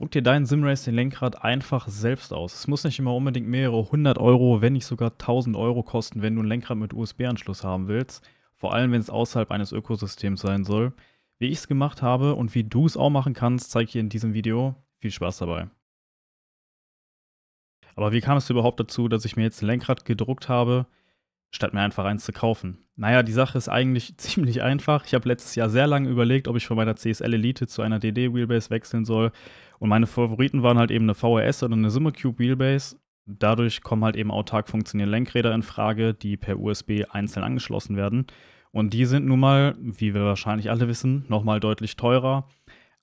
Druck dir dein Simrace den Lenkrad einfach selbst aus. Es muss nicht immer unbedingt mehrere hundert Euro, wenn nicht sogar tausend Euro kosten, wenn du ein Lenkrad mit USB-Anschluss haben willst. Vor allem, wenn es außerhalb eines Ökosystems sein soll. Wie ich es gemacht habe und wie du es auch machen kannst, zeige ich dir in diesem Video. Viel Spaß dabei. Aber wie kam es überhaupt dazu, dass ich mir jetzt ein Lenkrad gedruckt habe, statt mir einfach eins zu kaufen? Naja, die Sache ist eigentlich ziemlich einfach. Ich habe letztes Jahr sehr lange überlegt, ob ich von meiner CSL Elite zu einer DD-Wheelbase wechseln soll und meine Favoriten waren halt eben eine VRS oder eine Simmercube Wheelbase. Dadurch kommen halt eben autark funktionierende Lenkräder in Frage, die per USB einzeln angeschlossen werden. Und die sind nun mal, wie wir wahrscheinlich alle wissen, nochmal deutlich teurer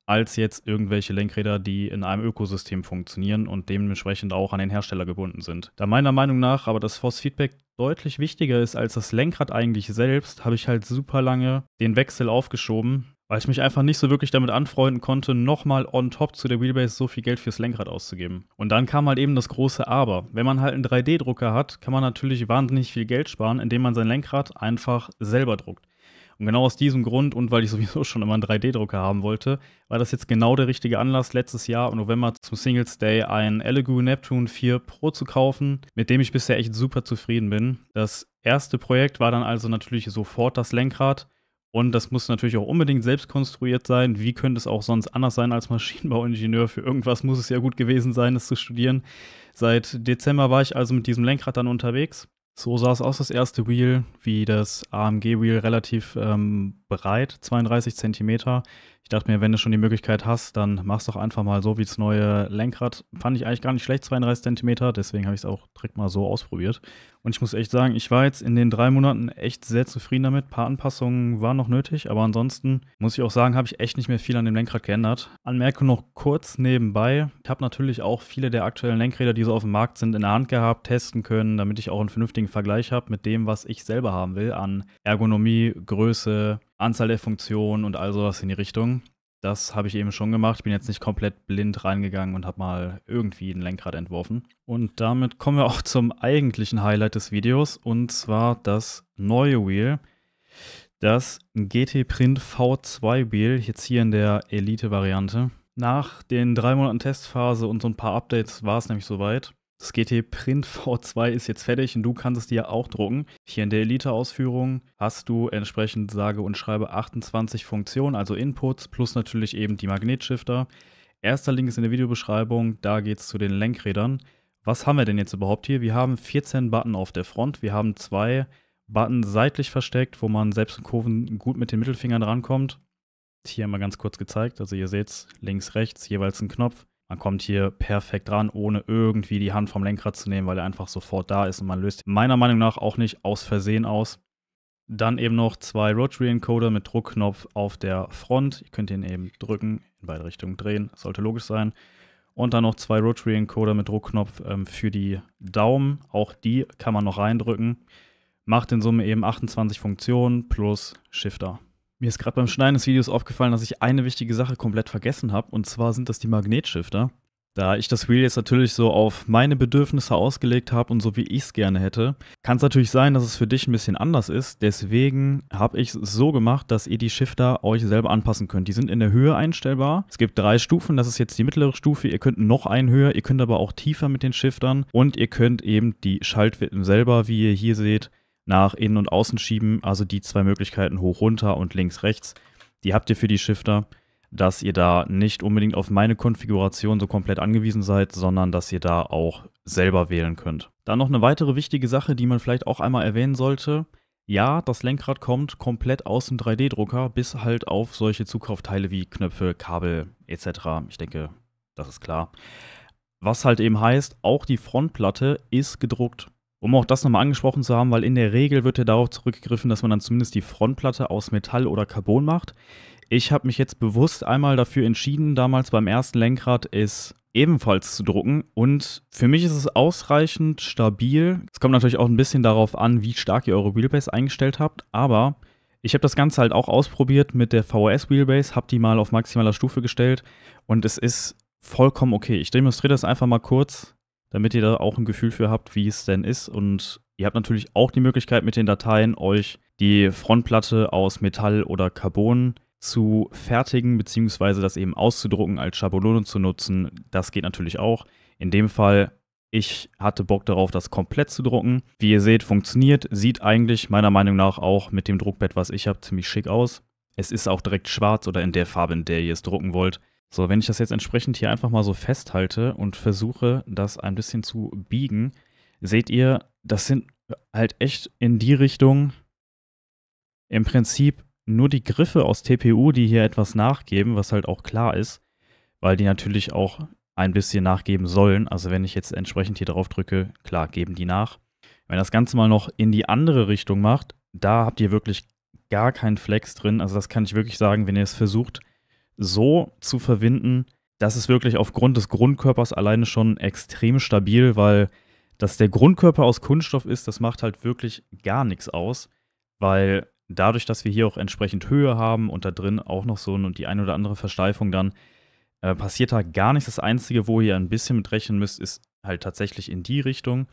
als jetzt irgendwelche Lenkräder, die in einem Ökosystem funktionieren und dementsprechend auch an den Hersteller gebunden sind. Da meiner Meinung nach aber das Force-Feedback deutlich wichtiger ist als das Lenkrad eigentlich selbst, habe ich halt super lange den Wechsel aufgeschoben, weil ich mich einfach nicht so wirklich damit anfreunden konnte, nochmal on top zu der Wheelbase so viel Geld fürs Lenkrad auszugeben. Und dann kam halt eben das große Aber. Wenn man halt einen 3D-Drucker hat, kann man natürlich wahnsinnig viel Geld sparen, indem man sein Lenkrad einfach selber druckt. Und genau aus diesem Grund und weil ich sowieso schon immer einen 3D-Drucker haben wollte, war das jetzt genau der richtige Anlass, letztes Jahr im November zum Singles Day ein Elegoo Neptune 4 Pro zu kaufen, mit dem ich bisher echt super zufrieden bin. Das erste Projekt war dann also natürlich sofort das Lenkrad. Und das muss natürlich auch unbedingt selbst konstruiert sein. Wie könnte es auch sonst anders sein als Maschinenbauingenieur? Für irgendwas muss es ja gut gewesen sein, es zu studieren. Seit Dezember war ich also mit diesem Lenkrad dann unterwegs. So sah es aus, das erste Wheel, wie das AMG-Wheel relativ ähm, breit, 32 Zentimeter ich dachte mir, wenn du schon die Möglichkeit hast, dann mach's doch einfach mal so wie das neue Lenkrad. Fand ich eigentlich gar nicht schlecht, 32 cm, deswegen habe ich es auch direkt mal so ausprobiert. Und ich muss echt sagen, ich war jetzt in den drei Monaten echt sehr zufrieden damit. Ein paar Anpassungen waren noch nötig, aber ansonsten muss ich auch sagen, habe ich echt nicht mehr viel an dem Lenkrad geändert. Anmerkung noch kurz nebenbei. Ich habe natürlich auch viele der aktuellen Lenkräder, die so auf dem Markt sind, in der Hand gehabt, testen können, damit ich auch einen vernünftigen Vergleich habe mit dem, was ich selber haben will an Ergonomie, Größe, Anzahl der Funktionen und all sowas in die Richtung. Das habe ich eben schon gemacht. Ich bin jetzt nicht komplett blind reingegangen und habe mal irgendwie ein Lenkrad entworfen. Und damit kommen wir auch zum eigentlichen Highlight des Videos und zwar das neue Wheel. Das GT Print V2 Wheel, jetzt hier in der Elite-Variante. Nach den drei Monaten Testphase und so ein paar Updates war es nämlich soweit. Das GT Print V2 ist jetzt fertig und du kannst es dir auch drucken. Hier in der Elite-Ausführung hast du entsprechend sage und schreibe 28 Funktionen, also Inputs, plus natürlich eben die Magnetshifter. Erster Link ist in der Videobeschreibung, da geht es zu den Lenkrädern. Was haben wir denn jetzt überhaupt hier? Wir haben 14 Button auf der Front, wir haben zwei Button seitlich versteckt, wo man selbst in Kurven gut mit den Mittelfingern rankommt. Hier mal ganz kurz gezeigt, also ihr seht es, links, rechts, jeweils ein Knopf. Man kommt hier perfekt ran, ohne irgendwie die Hand vom Lenkrad zu nehmen, weil er einfach sofort da ist und man löst meiner Meinung nach auch nicht aus Versehen aus. Dann eben noch zwei Rotary Encoder mit Druckknopf auf der Front. Ihr könnt ihn eben drücken, in beide Richtungen drehen, sollte logisch sein. Und dann noch zwei Rotary Encoder mit Druckknopf ähm, für die Daumen. Auch die kann man noch reindrücken. Macht in Summe eben 28 Funktionen plus Shifter. Mir ist gerade beim Schneiden des Videos aufgefallen, dass ich eine wichtige Sache komplett vergessen habe. Und zwar sind das die Magnetschifter. Da ich das Wheel jetzt natürlich so auf meine Bedürfnisse ausgelegt habe und so wie ich es gerne hätte, kann es natürlich sein, dass es für dich ein bisschen anders ist. Deswegen habe ich es so gemacht, dass ihr die Shifter euch selber anpassen könnt. Die sind in der Höhe einstellbar. Es gibt drei Stufen, das ist jetzt die mittlere Stufe. Ihr könnt noch einen höher, ihr könnt aber auch tiefer mit den Shiftern und ihr könnt eben die Schaltwippen selber, wie ihr hier seht, nach innen und außen schieben, also die zwei Möglichkeiten hoch, runter und links, rechts, die habt ihr für die Shifter, dass ihr da nicht unbedingt auf meine Konfiguration so komplett angewiesen seid, sondern dass ihr da auch selber wählen könnt. Dann noch eine weitere wichtige Sache, die man vielleicht auch einmal erwähnen sollte. Ja, das Lenkrad kommt komplett aus dem 3D-Drucker bis halt auf solche Zukaufteile wie Knöpfe, Kabel etc. Ich denke, das ist klar. Was halt eben heißt, auch die Frontplatte ist gedruckt. Um auch das nochmal angesprochen zu haben, weil in der Regel wird ja darauf zurückgegriffen, dass man dann zumindest die Frontplatte aus Metall oder Carbon macht. Ich habe mich jetzt bewusst einmal dafür entschieden, damals beim ersten Lenkrad es ebenfalls zu drucken und für mich ist es ausreichend stabil. Es kommt natürlich auch ein bisschen darauf an, wie stark ihr eure Wheelbase eingestellt habt, aber ich habe das Ganze halt auch ausprobiert mit der VHS Wheelbase, habe die mal auf maximaler Stufe gestellt und es ist vollkommen okay. Ich demonstriere das einfach mal kurz damit ihr da auch ein Gefühl für habt, wie es denn ist. Und ihr habt natürlich auch die Möglichkeit mit den Dateien euch die Frontplatte aus Metall oder Carbon zu fertigen, beziehungsweise das eben auszudrucken, als Schablone zu nutzen. Das geht natürlich auch. In dem Fall, ich hatte Bock darauf, das komplett zu drucken. Wie ihr seht, funktioniert, sieht eigentlich meiner Meinung nach auch mit dem Druckbett, was ich habe, ziemlich schick aus. Es ist auch direkt schwarz oder in der Farbe, in der ihr es drucken wollt. So, wenn ich das jetzt entsprechend hier einfach mal so festhalte und versuche, das ein bisschen zu biegen, seht ihr, das sind halt echt in die Richtung im Prinzip nur die Griffe aus TPU, die hier etwas nachgeben, was halt auch klar ist, weil die natürlich auch ein bisschen nachgeben sollen. Also wenn ich jetzt entsprechend hier drauf drücke, klar, geben die nach. Wenn das Ganze mal noch in die andere Richtung macht, da habt ihr wirklich gar keinen Flex drin. Also das kann ich wirklich sagen, wenn ihr es versucht, so zu verwinden, dass es wirklich aufgrund des Grundkörpers alleine schon extrem stabil, weil dass der Grundkörper aus Kunststoff ist, das macht halt wirklich gar nichts aus, weil dadurch, dass wir hier auch entsprechend Höhe haben und da drin auch noch so und die ein oder andere Versteifung dann, äh, passiert da gar nichts. Das Einzige, wo ihr ein bisschen mit rechnen müsst, ist halt tatsächlich in die Richtung.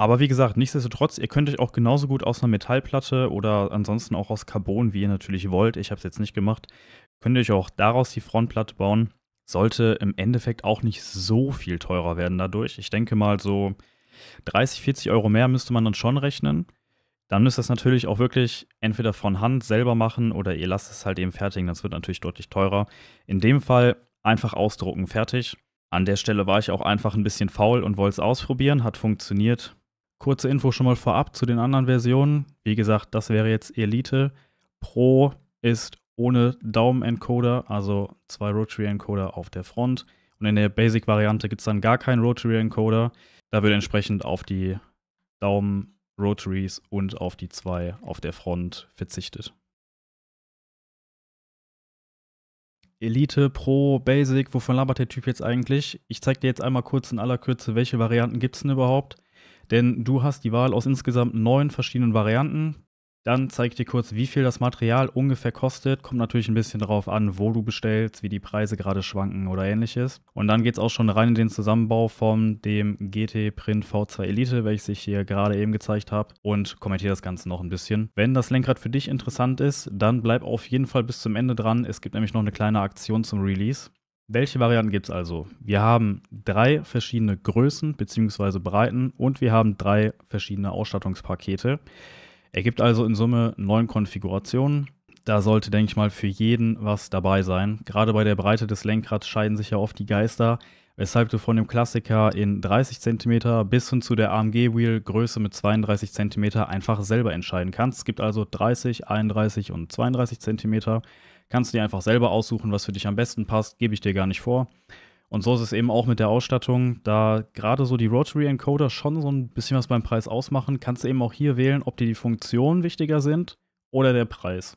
Aber wie gesagt, nichtsdestotrotz, ihr könnt euch auch genauso gut aus einer Metallplatte oder ansonsten auch aus Carbon, wie ihr natürlich wollt, ich habe es jetzt nicht gemacht, könnt ihr euch auch daraus die Frontplatte bauen. Sollte im Endeffekt auch nicht so viel teurer werden dadurch. Ich denke mal so 30, 40 Euro mehr müsste man dann schon rechnen. Dann müsst ihr es natürlich auch wirklich entweder von Hand selber machen oder ihr lasst es halt eben fertigen. Das wird natürlich deutlich teurer. In dem Fall einfach ausdrucken, fertig. An der Stelle war ich auch einfach ein bisschen faul und wollte es ausprobieren. Hat funktioniert Kurze Info schon mal vorab zu den anderen Versionen. Wie gesagt, das wäre jetzt Elite. Pro ist ohne Daumen-Encoder, also zwei Rotary-Encoder auf der Front. Und in der Basic-Variante gibt es dann gar keinen Rotary-Encoder. Da wird entsprechend auf die Daumen-Rotaries und auf die zwei auf der Front verzichtet. Elite, Pro, Basic, wovon labert der Typ jetzt eigentlich? Ich zeige dir jetzt einmal kurz in aller Kürze, welche Varianten gibt es denn überhaupt. Denn du hast die Wahl aus insgesamt neun verschiedenen Varianten. Dann zeige ich dir kurz, wie viel das Material ungefähr kostet. Kommt natürlich ein bisschen darauf an, wo du bestellst, wie die Preise gerade schwanken oder ähnliches. Und dann geht es auch schon rein in den Zusammenbau von dem GT Print V2 Elite, welches ich hier gerade eben gezeigt habe. Und kommentiere das Ganze noch ein bisschen. Wenn das Lenkrad für dich interessant ist, dann bleib auf jeden Fall bis zum Ende dran. Es gibt nämlich noch eine kleine Aktion zum Release. Welche Varianten gibt es also? Wir haben drei verschiedene Größen bzw. Breiten und wir haben drei verschiedene Ausstattungspakete. Er gibt also in Summe neun Konfigurationen. Da sollte, denke ich mal, für jeden was dabei sein. Gerade bei der Breite des Lenkrads scheiden sich ja oft die Geister, weshalb du von dem Klassiker in 30 cm bis hin zu der AMG-Wheel-Größe mit 32 cm einfach selber entscheiden kannst. Es gibt also 30, 31 und 32 cm kannst du dir einfach selber aussuchen, was für dich am besten passt, gebe ich dir gar nicht vor. Und so ist es eben auch mit der Ausstattung, da gerade so die Rotary Encoder schon so ein bisschen was beim Preis ausmachen, kannst du eben auch hier wählen, ob dir die Funktionen wichtiger sind oder der Preis.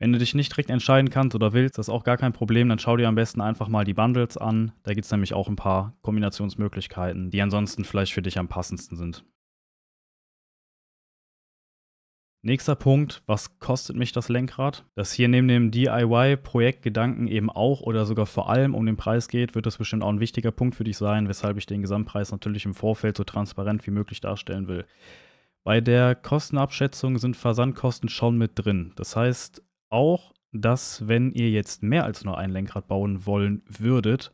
Wenn du dich nicht direkt entscheiden kannst oder willst, das ist auch gar kein Problem, dann schau dir am besten einfach mal die Bundles an. Da gibt es nämlich auch ein paar Kombinationsmöglichkeiten, die ansonsten vielleicht für dich am passendsten sind. Nächster Punkt, was kostet mich das Lenkrad? Dass hier neben dem DIY-Projektgedanken eben auch oder sogar vor allem um den Preis geht, wird das bestimmt auch ein wichtiger Punkt für dich sein, weshalb ich den Gesamtpreis natürlich im Vorfeld so transparent wie möglich darstellen will. Bei der Kostenabschätzung sind Versandkosten schon mit drin. Das heißt auch, dass wenn ihr jetzt mehr als nur ein Lenkrad bauen wollen würdet,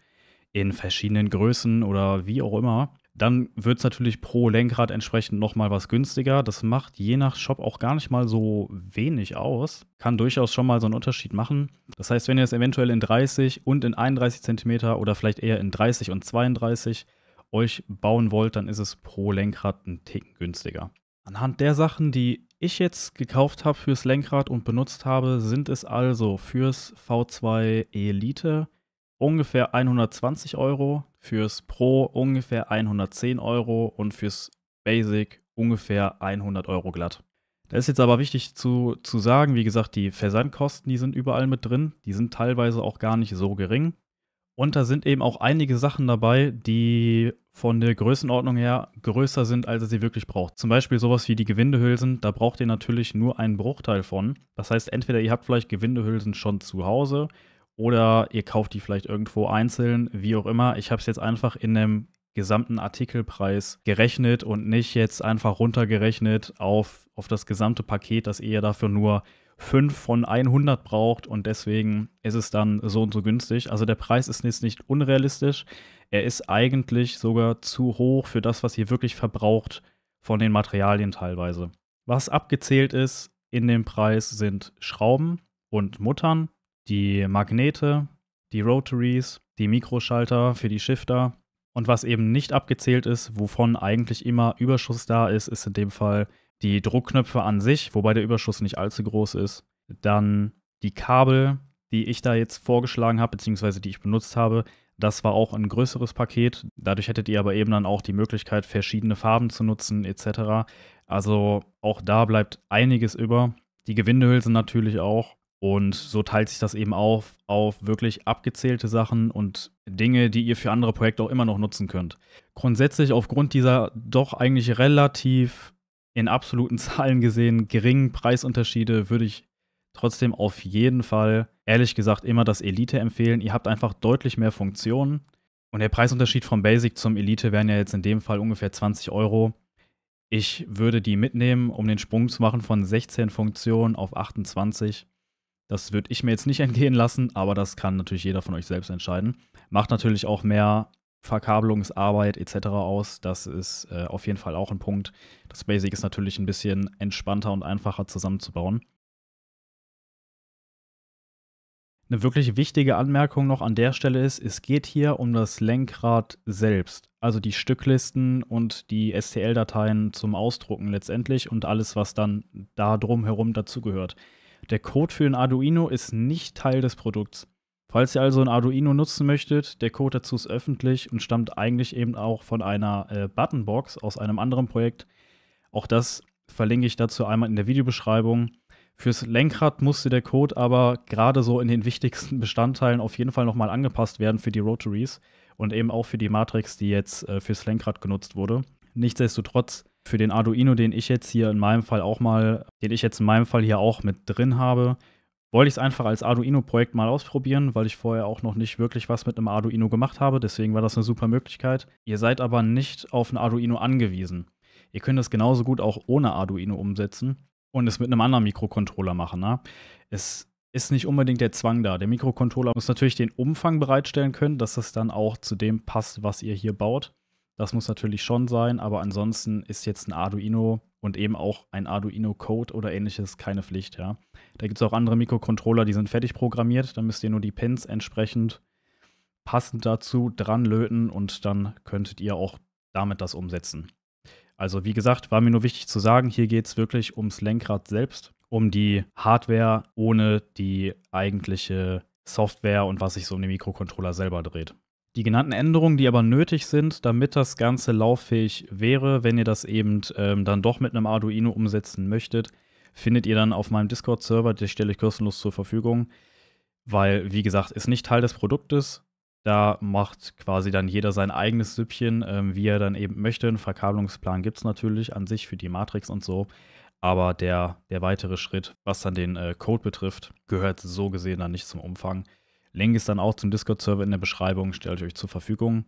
in verschiedenen Größen oder wie auch immer, dann wird es natürlich pro Lenkrad entsprechend nochmal was günstiger. Das macht je nach Shop auch gar nicht mal so wenig aus. Kann durchaus schon mal so einen Unterschied machen. Das heißt, wenn ihr es eventuell in 30 und in 31 cm oder vielleicht eher in 30 und 32 euch bauen wollt, dann ist es pro Lenkrad ein Ticken günstiger. Anhand der Sachen, die ich jetzt gekauft habe fürs Lenkrad und benutzt habe, sind es also fürs V2 Elite ungefähr 120 Euro, fürs Pro ungefähr 110 Euro und fürs Basic ungefähr 100 Euro glatt. Da ist jetzt aber wichtig zu, zu sagen, wie gesagt, die Versandkosten, die sind überall mit drin, die sind teilweise auch gar nicht so gering. Und da sind eben auch einige Sachen dabei, die von der Größenordnung her größer sind, als ihr sie wirklich braucht. Zum Beispiel sowas wie die Gewindehülsen, da braucht ihr natürlich nur einen Bruchteil von. Das heißt, entweder ihr habt vielleicht Gewindehülsen schon zu Hause oder ihr kauft die vielleicht irgendwo einzeln, wie auch immer. Ich habe es jetzt einfach in einem gesamten Artikelpreis gerechnet und nicht jetzt einfach runtergerechnet auf, auf das gesamte Paket, dass ihr dafür nur 5 von 100 braucht und deswegen ist es dann so und so günstig. Also der Preis ist jetzt nicht unrealistisch. Er ist eigentlich sogar zu hoch für das, was ihr wirklich verbraucht von den Materialien teilweise. Was abgezählt ist in dem Preis sind Schrauben und Muttern, die Magnete, die Rotaries, die Mikroschalter für die Shifter. Und was eben nicht abgezählt ist, wovon eigentlich immer Überschuss da ist, ist in dem Fall die Druckknöpfe an sich, wobei der Überschuss nicht allzu groß ist. Dann die Kabel, die ich da jetzt vorgeschlagen habe, beziehungsweise die ich benutzt habe. Das war auch ein größeres Paket. Dadurch hättet ihr aber eben dann auch die Möglichkeit, verschiedene Farben zu nutzen, etc. Also auch da bleibt einiges über. Die Gewindehülsen natürlich auch. Und so teilt sich das eben auf auf wirklich abgezählte Sachen und Dinge, die ihr für andere Projekte auch immer noch nutzen könnt. Grundsätzlich aufgrund dieser doch eigentlich relativ in absoluten Zahlen gesehen geringen Preisunterschiede würde ich trotzdem auf jeden Fall ehrlich gesagt immer das Elite empfehlen. Ihr habt einfach deutlich mehr Funktionen und der Preisunterschied vom Basic zum Elite wären ja jetzt in dem Fall ungefähr 20 Euro. Ich würde die mitnehmen, um den Sprung zu machen von 16 Funktionen auf 28 das würde ich mir jetzt nicht entgehen lassen, aber das kann natürlich jeder von euch selbst entscheiden. Macht natürlich auch mehr Verkabelungsarbeit etc. aus. Das ist äh, auf jeden Fall auch ein Punkt. Das Basic ist natürlich ein bisschen entspannter und einfacher zusammenzubauen. Eine wirklich wichtige Anmerkung noch an der Stelle ist, es geht hier um das Lenkrad selbst, also die Stücklisten und die STL-Dateien zum Ausdrucken letztendlich und alles, was dann da drumherum dazugehört. Der Code für ein Arduino ist nicht Teil des Produkts. Falls ihr also ein Arduino nutzen möchtet, der Code dazu ist öffentlich und stammt eigentlich eben auch von einer äh, Buttonbox aus einem anderen Projekt. Auch das verlinke ich dazu einmal in der Videobeschreibung. Fürs Lenkrad musste der Code aber gerade so in den wichtigsten Bestandteilen auf jeden Fall nochmal angepasst werden für die Rotaries und eben auch für die Matrix, die jetzt äh, fürs Lenkrad genutzt wurde. Nichtsdestotrotz für den Arduino, den ich jetzt hier in meinem Fall auch mal, den ich jetzt in meinem Fall hier auch mit drin habe, wollte ich es einfach als Arduino-Projekt mal ausprobieren, weil ich vorher auch noch nicht wirklich was mit einem Arduino gemacht habe. Deswegen war das eine super Möglichkeit. Ihr seid aber nicht auf ein Arduino angewiesen. Ihr könnt es genauso gut auch ohne Arduino umsetzen und es mit einem anderen Mikrocontroller machen. Ne? Es ist nicht unbedingt der Zwang da. Der Mikrocontroller muss natürlich den Umfang bereitstellen können, dass es dann auch zu dem passt, was ihr hier baut. Das muss natürlich schon sein, aber ansonsten ist jetzt ein Arduino und eben auch ein Arduino-Code oder ähnliches keine Pflicht, ja. Da gibt es auch andere Mikrocontroller, die sind fertig programmiert, Da müsst ihr nur die Pins entsprechend passend dazu dran löten und dann könntet ihr auch damit das umsetzen. Also wie gesagt, war mir nur wichtig zu sagen, hier geht es wirklich ums Lenkrad selbst, um die Hardware ohne die eigentliche Software und was sich so um den Mikrocontroller selber dreht. Die genannten Änderungen, die aber nötig sind, damit das Ganze lauffähig wäre, wenn ihr das eben ähm, dann doch mit einem Arduino umsetzen möchtet, findet ihr dann auf meinem Discord-Server, den stelle ich kostenlos zur Verfügung, weil, wie gesagt, ist nicht Teil des Produktes. Da macht quasi dann jeder sein eigenes Süppchen, ähm, wie er dann eben möchte. Einen Verkabelungsplan gibt es natürlich an sich für die Matrix und so. Aber der, der weitere Schritt, was dann den äh, Code betrifft, gehört so gesehen dann nicht zum Umfang. Link ist dann auch zum Discord-Server in der Beschreibung, stelle ich euch zur Verfügung.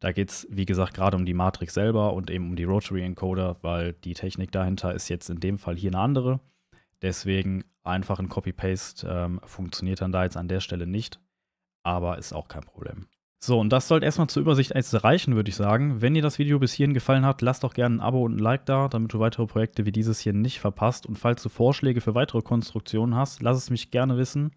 Da geht es, wie gesagt, gerade um die Matrix selber und eben um die Rotary Encoder, weil die Technik dahinter ist jetzt in dem Fall hier eine andere. Deswegen einfach ein Copy-Paste ähm, funktioniert dann da jetzt an der Stelle nicht, aber ist auch kein Problem. So, und das sollte erstmal zur Übersicht reichen, würde ich sagen. Wenn dir das Video bis hierhin gefallen hat, lass doch gerne ein Abo und ein Like da, damit du weitere Projekte wie dieses hier nicht verpasst. Und falls du Vorschläge für weitere Konstruktionen hast, lass es mich gerne wissen.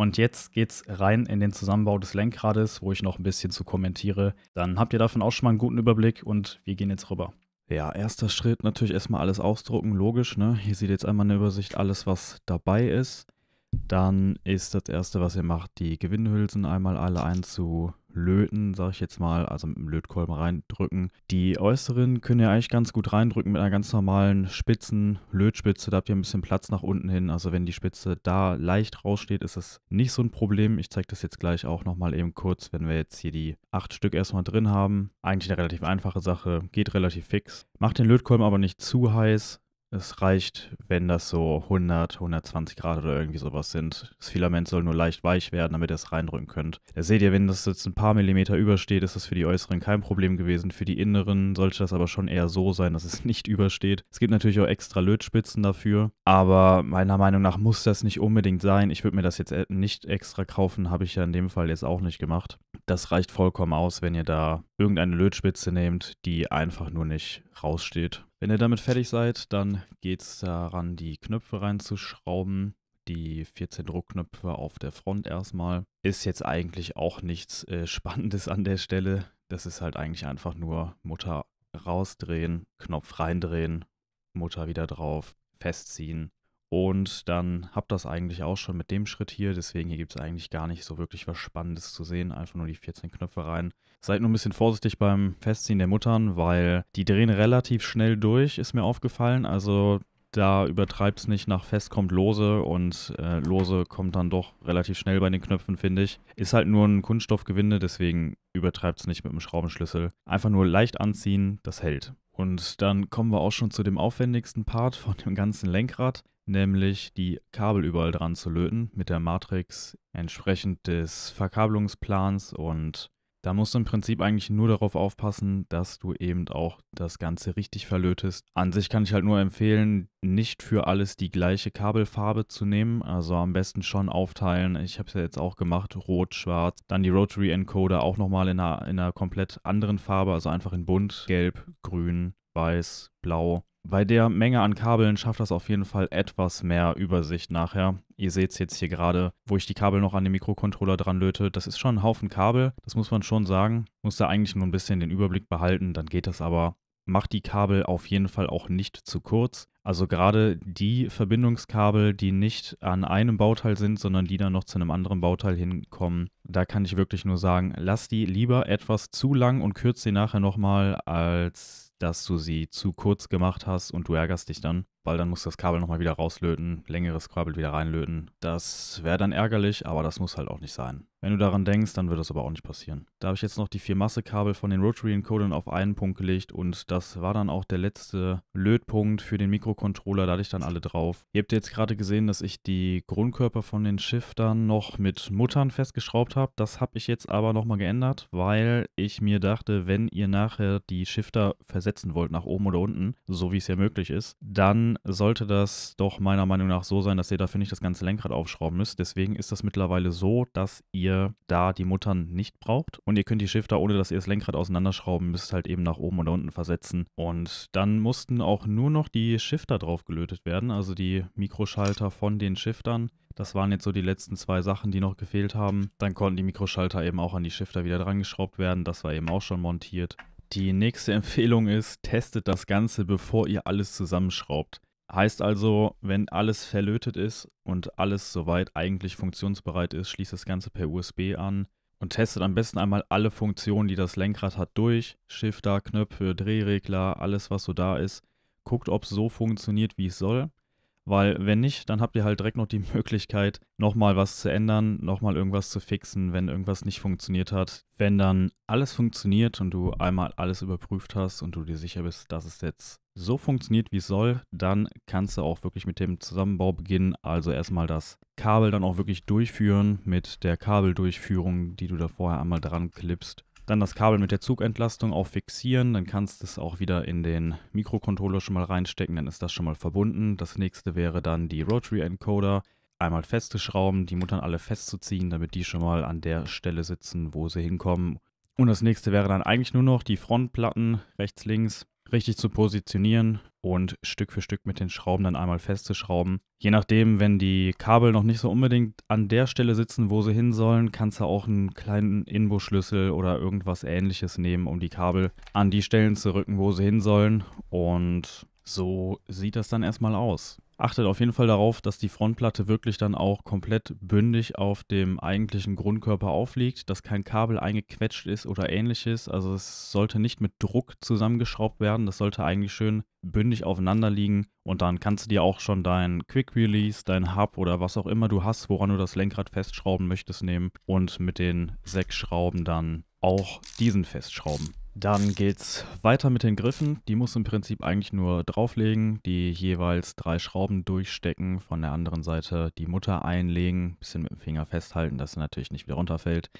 Und jetzt geht's rein in den Zusammenbau des Lenkrades, wo ich noch ein bisschen zu kommentiere. Dann habt ihr davon auch schon mal einen guten Überblick und wir gehen jetzt rüber. Ja, erster Schritt natürlich erstmal alles ausdrucken, logisch. Ne? Hier seht ihr jetzt einmal eine Übersicht, alles was dabei ist. Dann ist das erste, was ihr macht, die Gewinnhülsen einmal alle einzu löten, sage ich jetzt mal, also mit dem Lötkolben reindrücken. Die äußeren können ihr eigentlich ganz gut reindrücken mit einer ganz normalen spitzen Lötspitze. Da habt ihr ein bisschen Platz nach unten hin. Also wenn die Spitze da leicht raussteht, ist es nicht so ein Problem. Ich zeige das jetzt gleich auch nochmal eben kurz, wenn wir jetzt hier die acht Stück erstmal drin haben. Eigentlich eine relativ einfache Sache, geht relativ fix. Macht den Lötkolben aber nicht zu heiß, es reicht, wenn das so 100, 120 Grad oder irgendwie sowas sind. Das Filament soll nur leicht weich werden, damit ihr es reindrücken könnt. Da seht ihr, wenn das jetzt ein paar Millimeter übersteht, ist das für die äußeren kein Problem gewesen. Für die inneren sollte das aber schon eher so sein, dass es nicht übersteht. Es gibt natürlich auch extra Lötspitzen dafür, aber meiner Meinung nach muss das nicht unbedingt sein. Ich würde mir das jetzt e-, nicht extra kaufen, habe ich ja in dem Fall jetzt auch nicht gemacht. Das reicht vollkommen aus, wenn ihr da irgendeine Lötspitze nehmt, die einfach nur nicht raussteht. Wenn ihr damit fertig seid, dann geht es daran, die Knöpfe reinzuschrauben. Die 14 Druckknöpfe auf der Front erstmal. Ist jetzt eigentlich auch nichts äh, Spannendes an der Stelle. Das ist halt eigentlich einfach nur Mutter rausdrehen, Knopf reindrehen, Mutter wieder drauf, festziehen und dann habt das eigentlich auch schon mit dem Schritt hier. Deswegen hier gibt es eigentlich gar nicht so wirklich was Spannendes zu sehen. Einfach nur die 14 Knöpfe rein. Seid nur ein bisschen vorsichtig beim Festziehen der Muttern, weil die drehen relativ schnell durch, ist mir aufgefallen. Also da übertreibt es nicht nach fest kommt lose und äh, lose kommt dann doch relativ schnell bei den Knöpfen, finde ich. Ist halt nur ein Kunststoffgewinde, deswegen übertreibt es nicht mit dem Schraubenschlüssel. Einfach nur leicht anziehen, das hält. Und dann kommen wir auch schon zu dem aufwendigsten Part von dem ganzen Lenkrad nämlich die Kabel überall dran zu löten mit der Matrix entsprechend des Verkabelungsplans und da musst du im Prinzip eigentlich nur darauf aufpassen, dass du eben auch das Ganze richtig verlötest. An sich kann ich halt nur empfehlen, nicht für alles die gleiche Kabelfarbe zu nehmen. Also am besten schon aufteilen. Ich habe es ja jetzt auch gemacht, rot, schwarz. Dann die Rotary Encoder auch nochmal in einer, in einer komplett anderen Farbe, also einfach in bunt, gelb, grün, weiß, blau. Bei der Menge an Kabeln schafft das auf jeden Fall etwas mehr Übersicht nachher. Ihr seht es jetzt hier gerade, wo ich die Kabel noch an den Mikrocontroller dran löte. Das ist schon ein Haufen Kabel, das muss man schon sagen. Muss da eigentlich nur ein bisschen den Überblick behalten, dann geht das aber. Macht die Kabel auf jeden Fall auch nicht zu kurz. Also gerade die Verbindungskabel, die nicht an einem Bauteil sind, sondern die dann noch zu einem anderen Bauteil hinkommen, da kann ich wirklich nur sagen, lass die lieber etwas zu lang und kürzt sie nachher nochmal als dass du sie zu kurz gemacht hast und du ärgerst dich dann weil dann muss das Kabel nochmal wieder rauslöten, längeres Kabel wieder reinlöten. Das wäre dann ärgerlich, aber das muss halt auch nicht sein. Wenn du daran denkst, dann wird das aber auch nicht passieren. Da habe ich jetzt noch die vier Massekabel von den Rotary Encodern auf einen Punkt gelegt und das war dann auch der letzte Lötpunkt für den Mikrocontroller, da hatte ich dann alle drauf. Ihr habt jetzt gerade gesehen, dass ich die Grundkörper von den Shiftern noch mit Muttern festgeschraubt habe. Das habe ich jetzt aber nochmal geändert, weil ich mir dachte, wenn ihr nachher die Shifter versetzen wollt nach oben oder unten, so wie es ja möglich ist, dann sollte das doch meiner Meinung nach so sein, dass ihr dafür nicht das ganze Lenkrad aufschrauben müsst. Deswegen ist das mittlerweile so, dass ihr da die Muttern nicht braucht und ihr könnt die Shifter, ohne dass ihr das Lenkrad auseinanderschrauben müsst, halt eben nach oben oder unten versetzen. Und dann mussten auch nur noch die Shifter drauf gelötet werden, also die Mikroschalter von den Shiftern. Das waren jetzt so die letzten zwei Sachen, die noch gefehlt haben. Dann konnten die Mikroschalter eben auch an die Shifter wieder drangeschraubt werden. Das war eben auch schon montiert. Die nächste Empfehlung ist, testet das Ganze, bevor ihr alles zusammenschraubt. Heißt also, wenn alles verlötet ist und alles soweit eigentlich funktionsbereit ist, schließt das Ganze per USB an und testet am besten einmal alle Funktionen, die das Lenkrad hat, durch. Shifter, Knöpfe, Drehregler, alles was so da ist. Guckt, ob es so funktioniert, wie es soll weil wenn nicht, dann habt ihr halt direkt noch die Möglichkeit, nochmal was zu ändern, nochmal irgendwas zu fixen, wenn irgendwas nicht funktioniert hat. Wenn dann alles funktioniert und du einmal alles überprüft hast und du dir sicher bist, dass es jetzt so funktioniert, wie es soll, dann kannst du auch wirklich mit dem Zusammenbau beginnen. Also erstmal das Kabel dann auch wirklich durchführen mit der Kabeldurchführung, die du da vorher einmal dran klippst dann das Kabel mit der Zugentlastung auch fixieren, dann kannst du es auch wieder in den Mikrocontroller schon mal reinstecken, dann ist das schon mal verbunden. Das nächste wäre dann die Rotary Encoder. Einmal feste Schrauben, die Muttern alle festzuziehen, damit die schon mal an der Stelle sitzen, wo sie hinkommen. Und das nächste wäre dann eigentlich nur noch die Frontplatten rechts, links richtig zu positionieren und Stück für Stück mit den Schrauben dann einmal festzuschrauben. Je nachdem, wenn die Kabel noch nicht so unbedingt an der Stelle sitzen, wo sie hin sollen, kannst du auch einen kleinen Inbusschlüssel oder irgendwas ähnliches nehmen, um die Kabel an die Stellen zu rücken, wo sie hin sollen. Und so sieht das dann erstmal aus achtet auf jeden Fall darauf, dass die Frontplatte wirklich dann auch komplett bündig auf dem eigentlichen Grundkörper aufliegt, dass kein Kabel eingequetscht ist oder ähnliches. Also es sollte nicht mit Druck zusammengeschraubt werden, das sollte eigentlich schön bündig aufeinander liegen und dann kannst du dir auch schon dein Quick Release, dein Hub oder was auch immer du hast, woran du das Lenkrad festschrauben möchtest, nehmen und mit den sechs Schrauben dann auch diesen festschrauben. Dann geht's weiter mit den Griffen. Die musst du im Prinzip eigentlich nur drauflegen, die jeweils drei Schrauben durchstecken, von der anderen Seite die Mutter einlegen, bisschen mit dem Finger festhalten, dass sie natürlich nicht wieder runterfällt.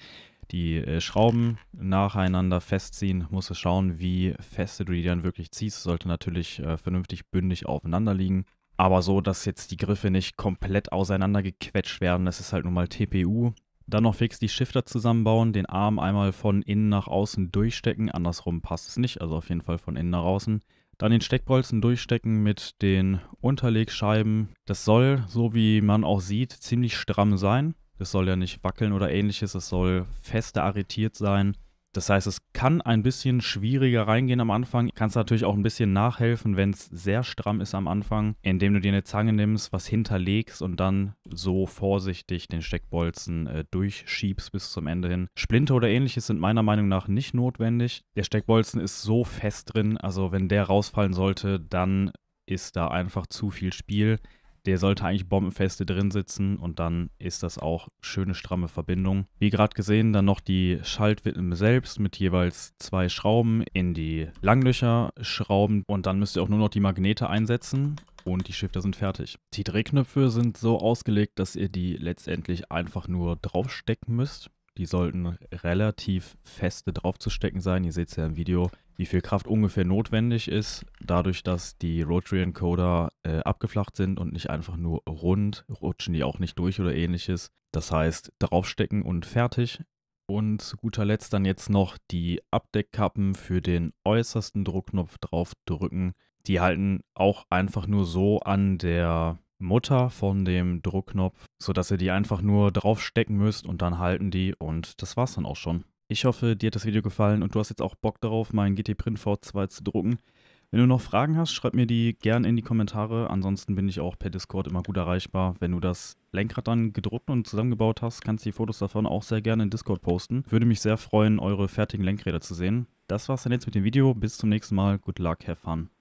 Die äh, Schrauben nacheinander festziehen, musst du schauen, wie feste du die dann wirklich ziehst. Sollte natürlich äh, vernünftig bündig aufeinander liegen. Aber so, dass jetzt die Griffe nicht komplett auseinandergequetscht werden, das ist halt nun mal TPU. Dann noch fix die Shifter zusammenbauen, den Arm einmal von innen nach außen durchstecken, andersrum passt es nicht, also auf jeden Fall von innen nach außen. Dann den Steckbolzen durchstecken mit den Unterlegscheiben. Das soll, so wie man auch sieht, ziemlich stramm sein. Das soll ja nicht wackeln oder ähnliches, es soll fester arretiert sein. Das heißt, es kann ein bisschen schwieriger reingehen am Anfang. Kannst natürlich auch ein bisschen nachhelfen, wenn es sehr stramm ist am Anfang, indem du dir eine Zange nimmst, was hinterlegst und dann so vorsichtig den Steckbolzen äh, durchschiebst bis zum Ende hin. Splinter oder ähnliches sind meiner Meinung nach nicht notwendig. Der Steckbolzen ist so fest drin, also wenn der rausfallen sollte, dann ist da einfach zu viel Spiel. Der sollte eigentlich bombenfeste drin sitzen und dann ist das auch schöne stramme Verbindung. Wie gerade gesehen, dann noch die Schaltwidme selbst mit jeweils zwei Schrauben in die Langlöcher schrauben und dann müsst ihr auch nur noch die Magnete einsetzen und die Shifter sind fertig. Die Drehknöpfe sind so ausgelegt, dass ihr die letztendlich einfach nur draufstecken müsst. Die sollten relativ feste draufzustecken sein. Ihr seht es ja im Video wie viel Kraft ungefähr notwendig ist, dadurch, dass die Rotary Encoder äh, abgeflacht sind und nicht einfach nur rund, rutschen die auch nicht durch oder ähnliches. Das heißt, draufstecken und fertig. Und zu guter Letzt dann jetzt noch die Abdeckkappen für den äußersten Druckknopf draufdrücken. Die halten auch einfach nur so an der Mutter von dem Druckknopf, sodass ihr die einfach nur draufstecken müsst und dann halten die und das war's dann auch schon. Ich hoffe, dir hat das Video gefallen und du hast jetzt auch Bock darauf, meinen GT Print V2 zu drucken. Wenn du noch Fragen hast, schreib mir die gerne in die Kommentare. Ansonsten bin ich auch per Discord immer gut erreichbar. Wenn du das Lenkrad dann gedruckt und zusammengebaut hast, kannst du die Fotos davon auch sehr gerne in Discord posten. Würde mich sehr freuen, eure fertigen Lenkräder zu sehen. Das war's dann jetzt mit dem Video. Bis zum nächsten Mal. Good luck, have fun.